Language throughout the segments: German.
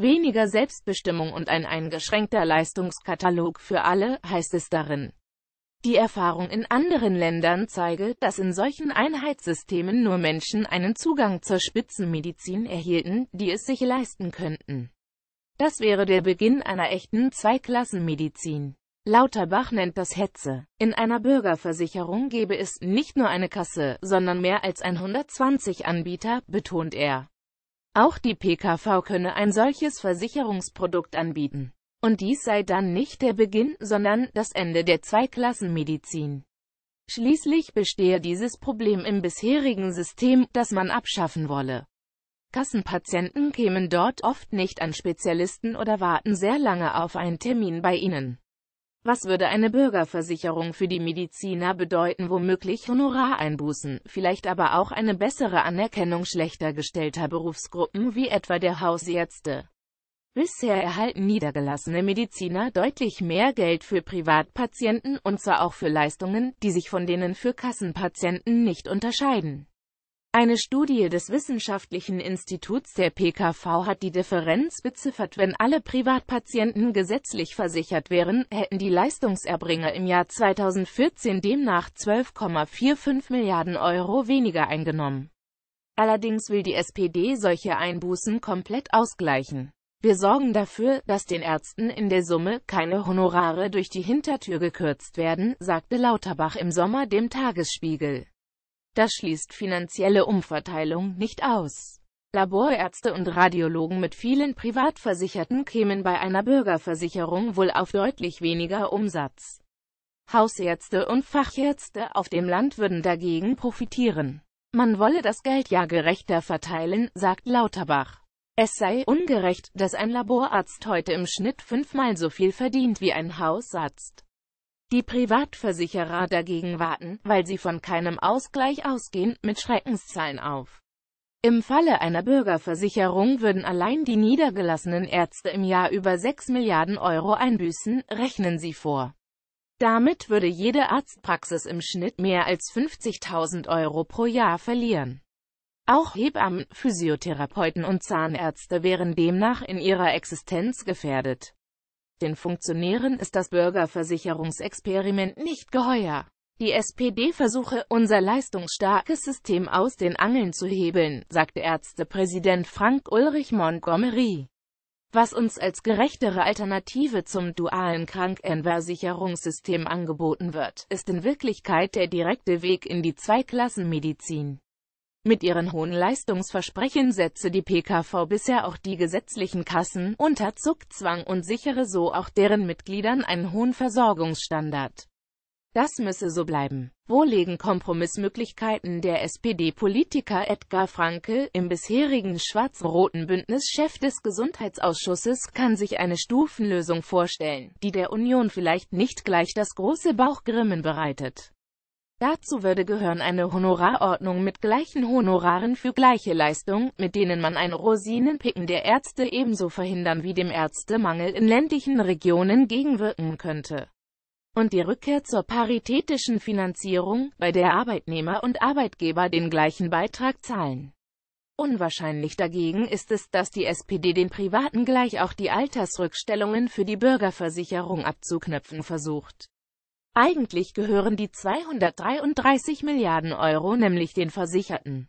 weniger Selbstbestimmung und ein eingeschränkter Leistungskatalog für alle, heißt es darin. Die Erfahrung in anderen Ländern zeige, dass in solchen Einheitssystemen nur Menschen einen Zugang zur Spitzenmedizin erhielten, die es sich leisten könnten. Das wäre der Beginn einer echten Zweiklassenmedizin. Lauterbach nennt das Hetze. In einer Bürgerversicherung gäbe es nicht nur eine Kasse, sondern mehr als 120 Anbieter, betont er. Auch die PKV könne ein solches Versicherungsprodukt anbieten. Und dies sei dann nicht der Beginn, sondern das Ende der Zweiklassenmedizin. Schließlich bestehe dieses Problem im bisherigen System, das man abschaffen wolle. Kassenpatienten kämen dort oft nicht an Spezialisten oder warten sehr lange auf einen Termin bei ihnen. Was würde eine Bürgerversicherung für die Mediziner bedeuten? Womöglich Honorareinbußen, vielleicht aber auch eine bessere Anerkennung schlechter gestellter Berufsgruppen wie etwa der Hausärzte. Bisher erhalten niedergelassene Mediziner deutlich mehr Geld für Privatpatienten und zwar auch für Leistungen, die sich von denen für Kassenpatienten nicht unterscheiden. Eine Studie des Wissenschaftlichen Instituts der PKV hat die Differenz beziffert, wenn alle Privatpatienten gesetzlich versichert wären, hätten die Leistungserbringer im Jahr 2014 demnach 12,45 Milliarden Euro weniger eingenommen. Allerdings will die SPD solche Einbußen komplett ausgleichen. Wir sorgen dafür, dass den Ärzten in der Summe keine Honorare durch die Hintertür gekürzt werden, sagte Lauterbach im Sommer dem Tagesspiegel. Das schließt finanzielle Umverteilung nicht aus. Laborärzte und Radiologen mit vielen Privatversicherten kämen bei einer Bürgerversicherung wohl auf deutlich weniger Umsatz. Hausärzte und Fachärzte auf dem Land würden dagegen profitieren. Man wolle das Geld ja gerechter verteilen, sagt Lauterbach. Es sei ungerecht, dass ein Laborarzt heute im Schnitt fünfmal so viel verdient wie ein Hausarzt. Die Privatversicherer dagegen warten, weil sie von keinem Ausgleich ausgehen, mit Schreckenszahlen auf. Im Falle einer Bürgerversicherung würden allein die niedergelassenen Ärzte im Jahr über 6 Milliarden Euro einbüßen, rechnen sie vor. Damit würde jede Arztpraxis im Schnitt mehr als 50.000 Euro pro Jahr verlieren. Auch Hebammen, Physiotherapeuten und Zahnärzte wären demnach in ihrer Existenz gefährdet. Den Funktionären ist das Bürgerversicherungsexperiment nicht geheuer. Die SPD versuche, unser leistungsstarkes System aus den Angeln zu hebeln, sagte Ärztepräsident Frank Ulrich Montgomery. Was uns als gerechtere Alternative zum dualen Krankenversicherungssystem angeboten wird, ist in Wirklichkeit der direkte Weg in die Zweiklassenmedizin. Mit ihren hohen Leistungsversprechen setze die PKV bisher auch die gesetzlichen Kassen unter Zugzwang und sichere so auch deren Mitgliedern einen hohen Versorgungsstandard. Das müsse so bleiben. Wo liegen Kompromissmöglichkeiten der SPD-Politiker Edgar Franke, im bisherigen schwarz-roten Bündnis Chef des Gesundheitsausschusses, kann sich eine Stufenlösung vorstellen, die der Union vielleicht nicht gleich das große Bauchgrimmen bereitet. Dazu würde gehören eine Honorarordnung mit gleichen Honoraren für gleiche Leistung, mit denen man ein Rosinenpicken der Ärzte ebenso verhindern wie dem Ärztemangel in ländlichen Regionen gegenwirken könnte. Und die Rückkehr zur paritätischen Finanzierung, bei der Arbeitnehmer und Arbeitgeber den gleichen Beitrag zahlen. Unwahrscheinlich dagegen ist es, dass die SPD den Privaten gleich auch die Altersrückstellungen für die Bürgerversicherung abzuknöpfen versucht. Eigentlich gehören die 233 Milliarden Euro nämlich den Versicherten.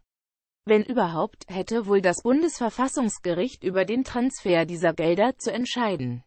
Wenn überhaupt, hätte wohl das Bundesverfassungsgericht über den Transfer dieser Gelder zu entscheiden.